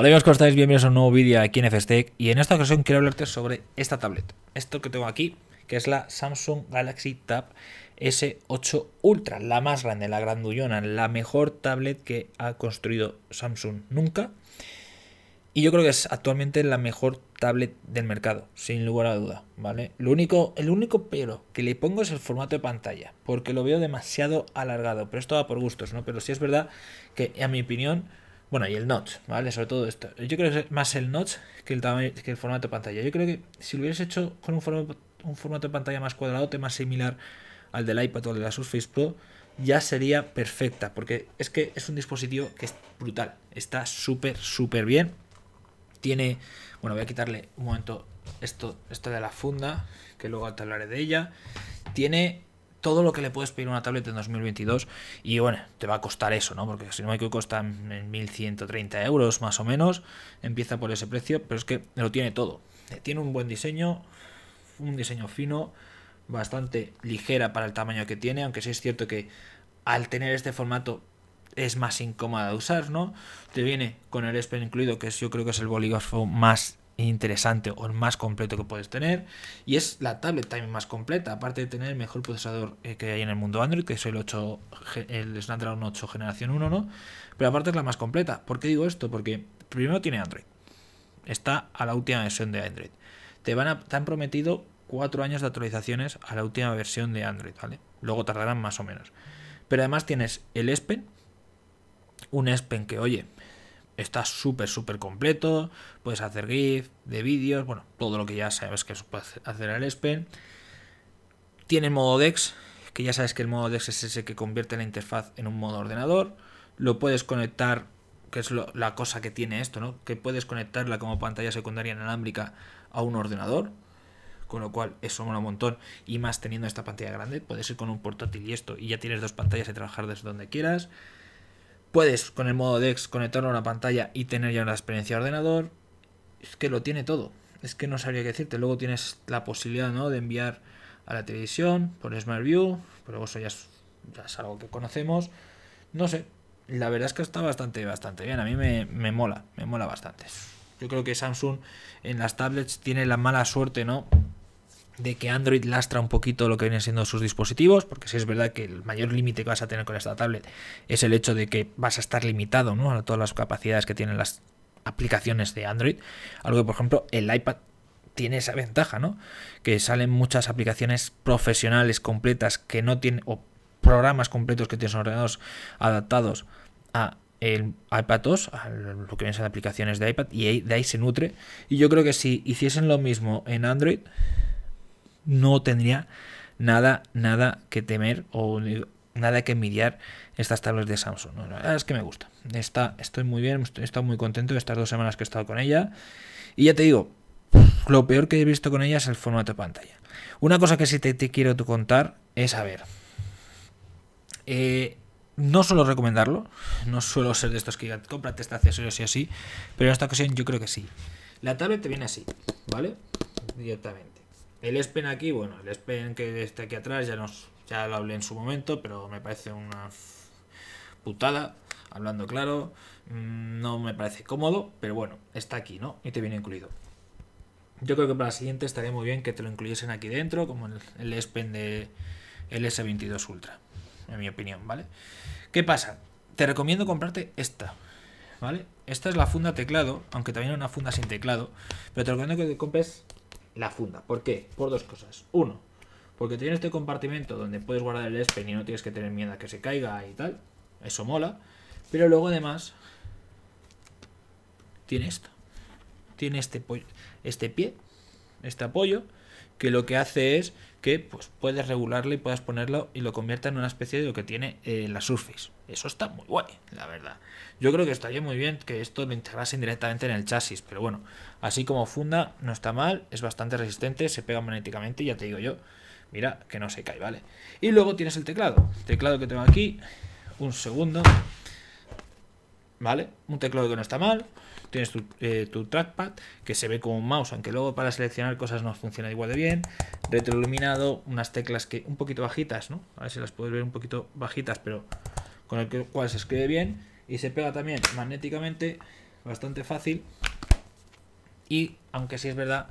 Hola amigos, ¿cómo estáis? Bienvenidos a un nuevo vídeo aquí en FSTEC. y en esta ocasión quiero hablarte sobre esta tablet, esto que tengo aquí, que es la Samsung Galaxy Tab S8 Ultra, la más grande, la grandullona, la mejor tablet que ha construido Samsung nunca y yo creo que es actualmente la mejor tablet del mercado, sin lugar a duda, ¿vale? Lo único, el único pero que le pongo es el formato de pantalla, porque lo veo demasiado alargado, pero esto va por gustos, ¿no? Pero sí es verdad que, a mi opinión, bueno, y el notch, ¿vale? Sobre todo esto. Yo creo que es más el notch que el, formato de pantalla. Yo creo que si lo hubieras hecho con un formato, un formato de pantalla más cuadrado, más similar al del iPad o de la Surface Pro, ya sería perfecta. Porque es que es un dispositivo que es brutal. Está súper, súper bien. Tiene... Bueno, voy a quitarle un momento esto, esto de la funda, que luego te hablaré de ella. Tiene todo lo que le puedes pedir una tablet en 2022 y bueno, te va a costar eso, ¿no? Porque si no hay que costar en 1130 euros más o menos, empieza por ese precio, pero es que lo tiene todo. Eh, tiene un buen diseño, un diseño fino, bastante ligera para el tamaño que tiene, aunque sí es cierto que al tener este formato es más incómoda de usar, ¿no? Te viene con el S incluido, que yo creo que es el bolígrafo más interesante o el más completo que puedes tener. Y es la tablet también más completa, aparte de tener el mejor procesador eh, que hay en el mundo Android, que es el, 8, el Snapdragon 8 generación 1, ¿no? Pero aparte es la más completa. ¿Por qué digo esto? Porque primero tiene Android. Está a la última versión de Android. Te, van a, han prometido cuatro años de actualizaciones a la última versión de Android, ¿vale? Luego tardarán más o menos. Pero además tienes el S Pen, un S Pen que, oye, Está súper, súper completo. Puedes hacer GIF de vídeos, bueno, todo lo que ya sabes que puede hacer el SPEN. Tiene modo DEX, que ya sabes que el modo DEX es ese que convierte la interfaz en un modo ordenador. Lo puedes conectar, que es la cosa que tiene esto, ¿no? Que puedes conectarla como pantalla secundaria inalámbrica a un ordenador con lo cual eso mola un montón y más teniendo esta pantalla grande, puedes ir con un portátil y esto y ya tienes dos pantallas de trabajar desde donde quieras. Puedes con el modo DEX conectarlo a una pantalla y tener ya una experiencia de ordenador. Es que lo tiene todo. Es que no sabría qué decirte. Luego tienes la posibilidad ¿no? de enviar a la televisión por Smart View, pero eso ya es, es, algo que conocemos. No sé, la verdad es que está bastante, bastante bien. A mí me, me mola, me mola bastante. Yo creo que Samsung en las tablets tiene la mala suerte, ¿no? de que Android lastra un poquito lo que vienen siendo sus dispositivos, porque si es verdad que el mayor límite que vas a tener con esta tablet es el hecho de que vas a estar limitado ¿no? a todas las capacidades que tienen las aplicaciones de Android, algo que por ejemplo el iPad tiene esa ventaja, ¿no? Que salen muchas aplicaciones profesionales completas que no tienen o programas completos que tienen ordenados adaptados a el iPad 2, a lo que vienen siendo aplicaciones de iPad y de ahí se nutre y yo creo que si hiciesen lo mismo en Android no tendría nada, nada que temer o nada que envidiar estas tablas de Samsung. La es que me gusta. estoy muy bien, he estado muy contento de estas dos semanas que he estado con ella. Y ya te digo, lo peor que he visto con ella es el formato de pantalla. Una cosa que sí te, quiero contar es, a ver, eh, no suelo recomendarlo, no suelo ser de estos que digan, cómprate este accesorio así, o pero en esta ocasión yo creo que sí. La tablet te viene así, ¿vale? Directamente. El Espen aquí, bueno, el Espen que está aquí atrás ya nos ya lo hablé en su momento, pero me parece una putada, hablando claro, mm, no me parece cómodo, pero bueno, está aquí, ¿no? Y te viene incluido. Yo creo que para la siguiente estaría muy bien que te lo incluyesen aquí dentro, como el, el s de 22 Ultra, en mi opinión, ¿vale? ¿Qué pasa? Te recomiendo comprarte esta, ¿vale? Esta es la funda teclado, aunque también es una funda sin teclado, pero te recomiendo que te compres la funda. ¿Por qué? Por dos cosas. Uno, porque tiene este compartimento donde puedes guardar el ESPEN y no tienes que tener miedo a que se caiga y tal. Eso mola. Pero luego además tiene esto. Tiene este, este pie, este apoyo, que lo que hace es que pues, puedes regularlo y puedas ponerlo y lo convierta en una especie de lo que tiene eh, la Surface. Eso está muy guay, la verdad. Yo creo que estaría muy bien que esto lo integrase directamente en el chasis, pero bueno, así como funda, no está mal, es bastante resistente, se pega magnéticamente ya te digo yo, mira, que no se cae, ¿vale? Y luego tienes el teclado, teclado que tengo aquí, un segundo, ¿vale? Un teclado que no está mal, tienes eh, tu, trackpad que se ve como un mouse, aunque luego para seleccionar cosas no funciona igual de bien. Retroiluminado, unas teclas que un poquito bajitas, ¿no? A ver si las puedes ver un poquito bajitas, pero con el cual se escribe bien y se pega también magnéticamente, bastante fácil. Y aunque sí es verdad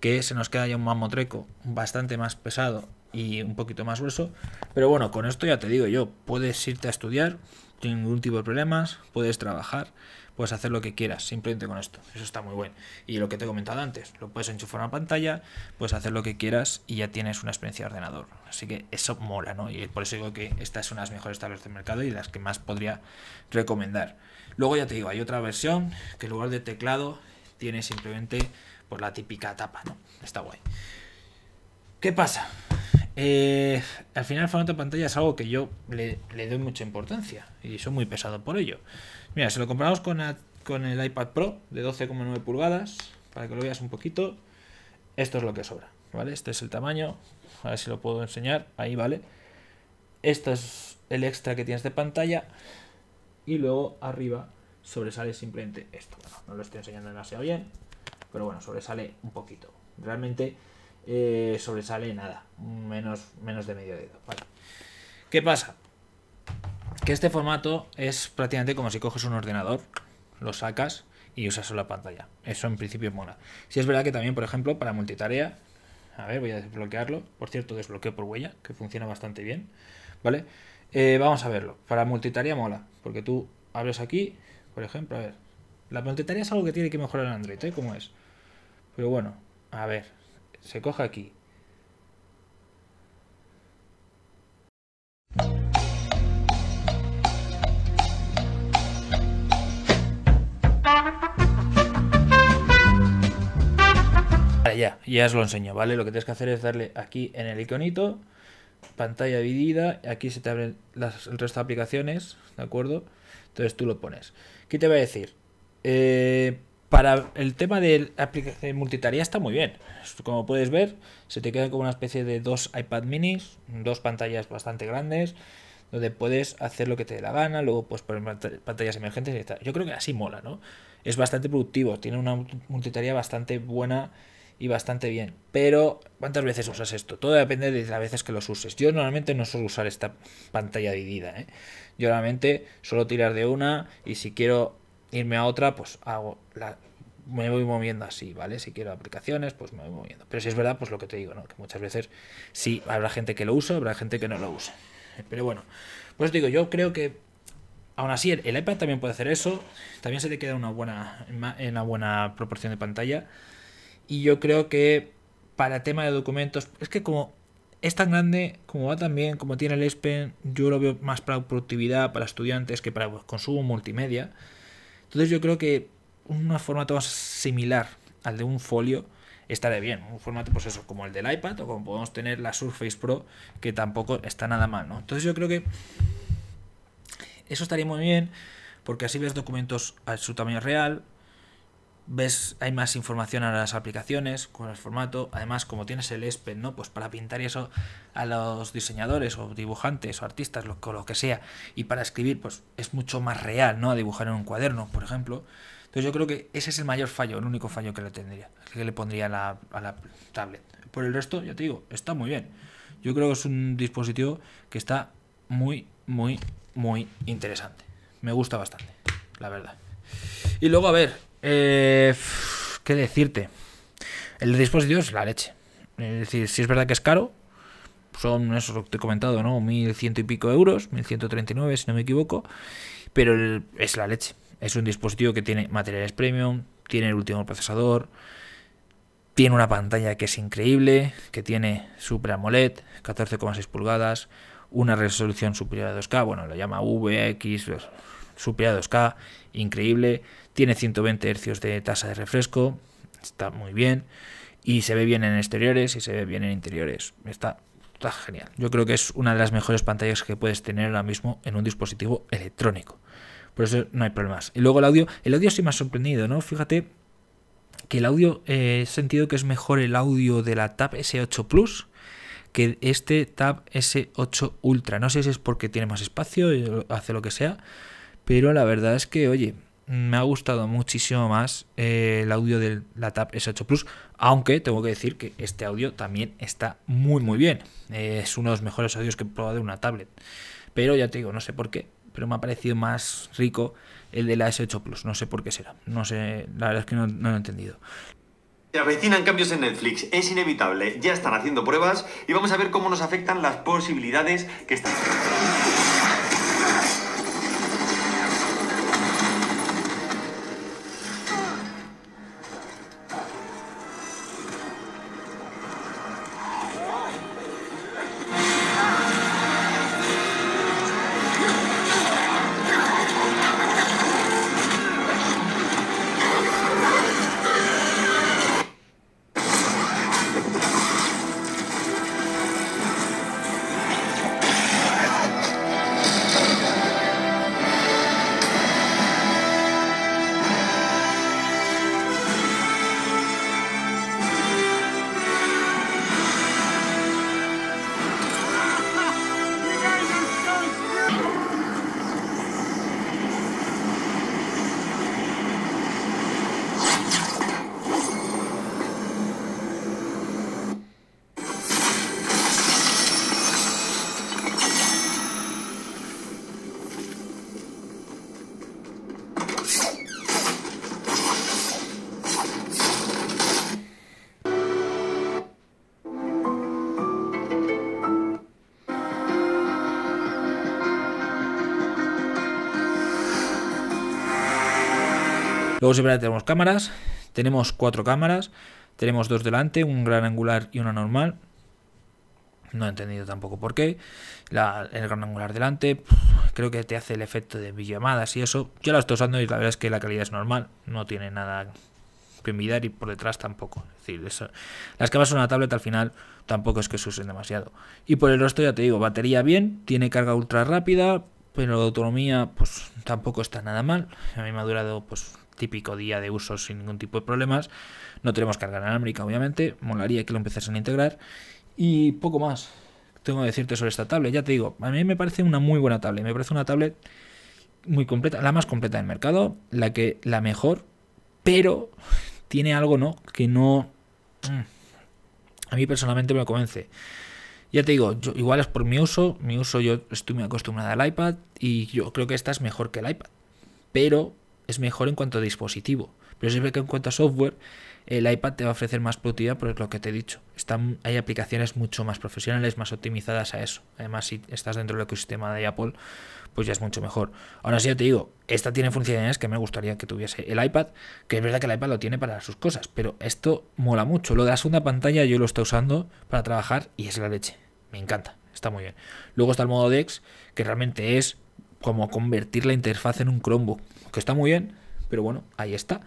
que se nos queda ya un mamotreco bastante más pesado y un poquito más grueso. Pero bueno, con esto ya te digo yo, puedes irte a estudiar sin ningún tipo de problemas, puedes trabajar puedes hacer lo que quieras, simplemente con esto. Eso está muy bueno. Y lo que te he comentado antes, lo puedes enchufar a una pantalla, puedes hacer lo que quieras y ya tienes una experiencia de ordenador. Así que eso mola, ¿no? Y por eso digo que esta es una de las mejores tablas del mercado y las que más podría recomendar. Luego ya te digo, hay otra versión que en lugar de teclado tiene simplemente por pues, la típica tapa, ¿no? Está guay. ¿Qué pasa? Eh, al final el formato de pantalla es algo que yo le, doy mucha importancia y soy muy pesado por ello. Mira, si lo compramos con, el iPad Pro de 12,9 pulgadas, para que lo veas un poquito, esto es lo que sobra, ¿vale? Este es el tamaño, a ver si lo puedo enseñar, ahí vale. Este es el extra que tienes de pantalla y luego arriba sobresale simplemente esto. Bueno, no lo estoy enseñando demasiado bien, pero bueno, sobresale un poquito. Realmente eh, sobresale nada, menos, menos de medio dedo. Vale. ¿Qué pasa? Que este formato es prácticamente como si coges un ordenador, lo sacas y usas solo la pantalla. Eso en principio mola. Si es verdad que también, por ejemplo, para multitarea, a ver, voy a desbloquearlo. Por cierto, desbloqueo por huella, que funciona bastante bien. ¿Vale? Eh, vamos a verlo. Para multitarea mola, porque tú abres aquí, por ejemplo, a ver. La multitarea es algo que tiene que mejorar el Android, ¿eh? Como es. Pero bueno, a ver, se coja aquí. Vale, ya, ya os lo enseño, ¿vale? Lo que tienes que hacer es darle aquí en el iconito, pantalla dividida, aquí se te abren las, el resto de aplicaciones, ¿de acuerdo? Entonces tú lo pones. ¿Qué te va a decir? Eh, para el tema de, aplicación multitarea está muy bien. Como puedes ver, se te quedan como una especie de dos iPad minis, dos pantallas bastante grandes, donde puedes hacer lo que te dé la gana, luego puedes poner pantallas emergentes y tal. Yo creo que así mola, ¿no? Es bastante productivo, tiene una multitarea bastante buena y bastante bien. Pero, ¿cuántas veces usas esto? Todo depende de las veces que los uses. Yo normalmente no suelo usar esta pantalla dividida. ¿eh? Yo normalmente suelo tirar de una y si quiero irme a otra, pues hago la, me voy moviendo así, ¿vale? Si quiero aplicaciones, pues me voy moviendo. Pero si es verdad, pues lo que te digo, ¿no? Que muchas veces sí, habrá gente que lo usa, habrá gente que no lo usa. Pero bueno, pues digo, yo creo que aún así el, iPad también puede hacer eso, también se te queda una buena, en una buena proporción de pantalla. Y yo creo que para tema de documentos, es que como es tan grande, como va tan bien, como tiene el S Pen, yo lo veo más para productividad, para estudiantes que para consumo multimedia. Entonces yo creo que un formato más similar al de un folio estaría bien. Un formato, pues eso, como el del iPad o como podemos tener la Surface Pro, que tampoco está nada mal, ¿no? Entonces yo creo que eso estaría muy bien, porque así ves documentos a su tamaño real, ves, hay más información a las aplicaciones, con el formato. Además, como tienes el ESPEN, ¿no? Pues para pintar y eso a los diseñadores o dibujantes o artistas, lo, lo que sea, y para escribir, pues es mucho más real, ¿no? A dibujar en un cuaderno, por ejemplo. Entonces yo creo que ese es el mayor fallo, el único fallo que le tendría, que le pondría la, a la tablet. Por el resto, ya te digo, está muy bien. Yo creo que es un dispositivo que está muy, muy, muy interesante. Me gusta bastante, la verdad. Y luego, a ver, eh, ¿Qué decirte? El dispositivo es la leche. Es decir, si es verdad que es caro, son eso lo que te he comentado, ¿no? 1100 y pico euros, 1139 si no me equivoco, pero es la leche. Es un dispositivo que tiene materiales premium, tiene el último procesador, tiene una pantalla que es increíble, que tiene Super AMOLED, 14,6 pulgadas, una resolución superior a 2K, bueno, lo llama VX superior a 2K, increíble. Tiene 120 hercios de tasa de refresco, está muy bien. Y se ve bien en exteriores y se ve bien en interiores. Está, genial. Yo creo que es una de las mejores pantallas que puedes tener ahora mismo en un dispositivo electrónico. Por eso no hay problemas. Y luego el audio. El audio sí me ha sorprendido, ¿no? Fíjate que el audio, eh, he sentido que es mejor el audio de la Tab S8 Plus que este Tab S8 Ultra. No sé si es porque tiene más espacio, hace lo que sea, pero la verdad es que, oye, me ha gustado muchísimo más eh, el audio de la Tab S8 Plus, aunque tengo que decir que este audio también está muy muy bien. Eh, es uno de los mejores audios que he probado de una tablet. Pero ya te digo, no sé por qué, pero me ha parecido más rico el de la S8 Plus. No sé por qué será. No sé, la verdad es que no, lo he entendido. Se avecinan cambios en Netflix, es inevitable. Ya están haciendo pruebas y vamos a ver cómo nos afectan las posibilidades que están. Luego siempre tenemos cámaras, tenemos cuatro cámaras, tenemos dos delante, un gran angular y una normal. No he entendido tampoco por qué. el gran angular delante, creo que te hace el efecto de videollamadas y eso. Yo la estoy usando y la verdad es que la calidad es normal, no tiene nada que envidiar y por detrás tampoco. Es decir, eso, las cámaras son una tablet al final tampoco es que se usen demasiado. Y por el resto ya te digo, batería bien, tiene carga ultra rápida, pero la autonomía pues tampoco está nada mal. A mí me ha durado pues típico día de uso sin ningún tipo de problemas. No tenemos carga América, obviamente. Molaría que lo empezasen a integrar. Y poco más tengo que decirte sobre esta tablet. Ya te digo, a mí me parece una muy buena tablet. Me parece una tablet muy completa, la más completa del mercado, la que la mejor, pero tiene algo, ¿no? Que no mm, a mí personalmente me convence. Ya te digo, igual es por mi uso, mi uso yo estoy muy acostumbrada al iPad y yo creo que esta es mejor que el iPad. Pero es mejor en cuanto a dispositivo, pero es que en cuanto a software, el iPad te va a ofrecer más productividad por lo que te he dicho. Están, hay aplicaciones mucho más profesionales, más optimizadas a eso. Además, si estás dentro del ecosistema de Apple, pues ya es mucho mejor. Ahora sí, yo te digo, esta tiene funcionalidades que me gustaría que tuviese el iPad, que es verdad que el iPad lo tiene para sus cosas, pero esto mola mucho. Lo de la segunda pantalla yo lo estoy usando para trabajar y es la leche. Me encanta, está muy bien. Luego está el modo DEX, que realmente es como convertir la interfaz en un Chromebook que está muy bien, pero bueno, ahí está.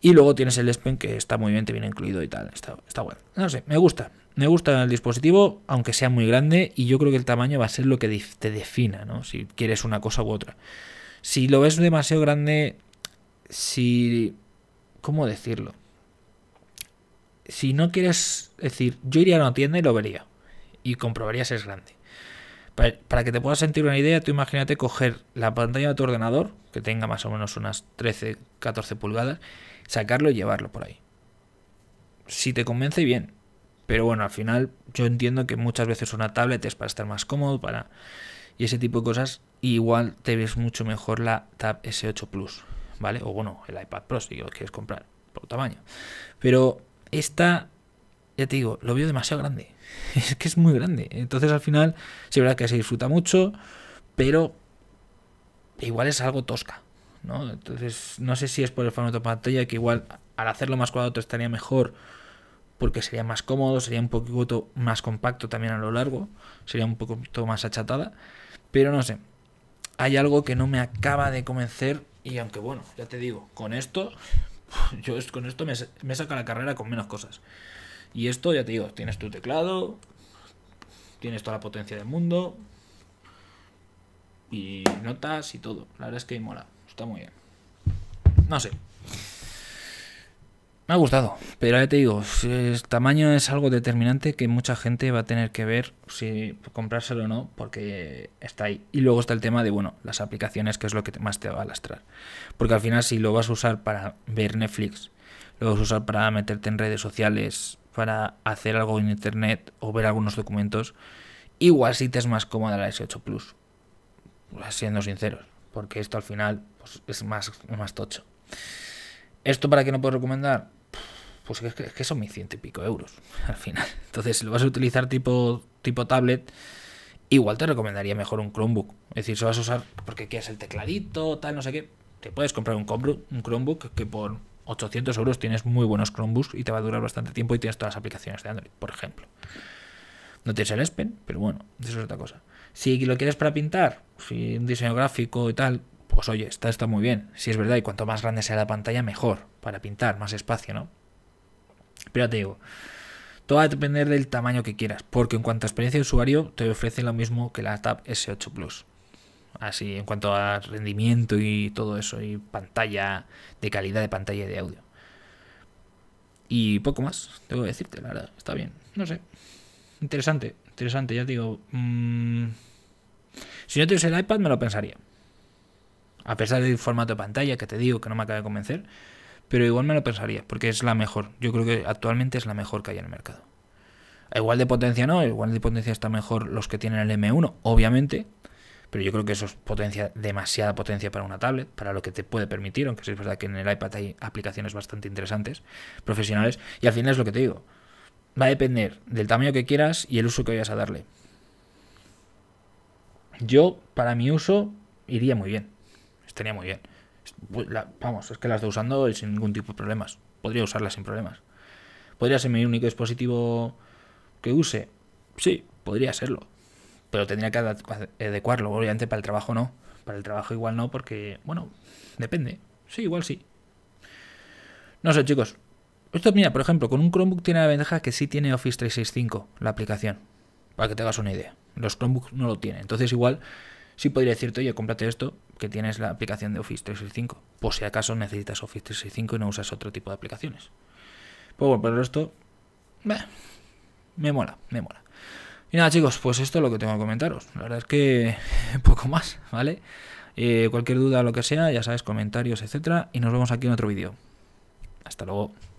Y luego tienes el Spen, que está muy bien, te viene incluido y tal. Está, bueno. No sé, me gusta. Me gusta el dispositivo, aunque sea muy grande, y yo creo que el tamaño va a ser lo que te defina, ¿no? Si quieres una cosa u otra. Si lo ves demasiado grande, si... ¿Cómo decirlo? Si no quieres decir, yo iría a una tienda y lo vería. Y comprobaría si es grande. Para, que te puedas sentir una idea, tú imagínate coger la pantalla de tu ordenador, que tenga más o menos unas 13, 14 pulgadas, sacarlo y llevarlo por ahí. Si te convence, bien. Pero bueno, al final yo entiendo que muchas veces una tablet es para estar más cómodo, para... Y ese tipo de cosas, igual te ves mucho mejor la Tab S8 Plus, ¿vale? O bueno, el iPad Pro si lo quieres comprar por tamaño. Pero esta, ya te digo, lo veo demasiado grande. Es que es muy grande. Entonces al final, sí, verdad que se disfruta mucho, pero igual es algo tosca. ¿no? Entonces, no sé si es por el formato pantalla, que igual al hacerlo más cuadrado estaría mejor, porque sería más cómodo, sería un poquito más compacto también a lo largo, sería un poquito más achatada, pero no sé. Hay algo que no me acaba de convencer y aunque bueno, ya te digo, con esto, yo con esto me, me saca la carrera con menos cosas. Y esto, ya te digo, tienes tu teclado, tienes toda la potencia del mundo y notas y todo. La verdad es que mola, está muy bien. No sé. Me ha gustado, pero ya te digo, el tamaño es algo determinante que mucha gente va a tener que ver si comprárselo o no, porque está ahí. Y luego está el tema de, bueno, las aplicaciones, que es lo que más te va a lastrar. Porque al final si lo vas a usar para ver Netflix, lo vas a usar para meterte en redes sociales, para hacer algo en internet o ver algunos documentos, igual si te es más cómoda la S8 Plus. Pues, siendo sinceros, porque esto al final pues, es más, más tocho. ¿Esto para qué no puedo recomendar? Pues es que, son mis ciento y pico euros al final. Entonces, si lo vas a utilizar tipo, tipo tablet, igual te recomendaría mejor un Chromebook. Es decir, si vas a usar porque quieres el tecladito, tal, no sé qué, te puedes comprar un Chromebook que por 800 euros tienes muy buenos Chromebooks y te va a durar bastante tiempo y tienes todas las aplicaciones de Android, por ejemplo. No tienes el Pen, pero bueno, eso es otra cosa. Si lo quieres para pintar, si un diseño gráfico y tal, pues oye, está, está muy bien. Si es verdad, y cuanto más grande sea la pantalla, mejor. Para pintar, más espacio, ¿no? Pero te digo, todo va a depender del tamaño que quieras, porque en cuanto a experiencia de usuario, te ofrece lo mismo que la Tab S8 Plus así en cuanto a rendimiento y todo eso, y pantalla, de calidad de pantalla y de audio. Y poco más, tengo que decirte, la verdad, está bien, no sé. Interesante, interesante, ya digo. Mm, si no tuviese el iPad me lo pensaría. A pesar del formato de pantalla que te digo que no me acaba de convencer, pero igual me lo pensaría, porque es la mejor. Yo creo que actualmente es la mejor que hay en el mercado. Igual de potencia no, igual de potencia está mejor los que tienen el M1, obviamente, pero yo creo que eso es potencia, demasiada potencia para una tablet, para lo que te puede permitir, aunque sí es verdad que en el iPad hay aplicaciones bastante interesantes, profesionales, y al final es lo que te digo, va a depender del tamaño que quieras y el uso que vayas a darle. Yo, para mi uso, iría muy bien, estaría muy bien. Pues vamos, es que la estoy usando sin ningún tipo de problemas, podría usarla sin problemas. ¿Podría ser mi único dispositivo que use? Sí, podría serlo pero tendría que adecuarlo, obviamente para el trabajo no. Para el trabajo igual no, porque, bueno, depende. Sí, igual sí. No sé, chicos. Esto, mira, por ejemplo, con un Chromebook tiene la ventaja que sí tiene Office 365, la aplicación. Para que te hagas una idea. Los Chromebooks no lo tienen. Entonces, igual, sí podría decirte, oye, cómprate esto, que tienes la aplicación de Office 365. Por si acaso necesitas Office 365 y no usas otro tipo de aplicaciones. Pues bueno, pero esto. me mola, me mola. Y nada chicos, pues esto es lo que tengo que comentaros. La verdad es que poco más, ¿vale? Eh, cualquier duda, lo que sea, ya sabes, comentarios, etcétera. Y nos vemos aquí en otro vídeo. Hasta luego.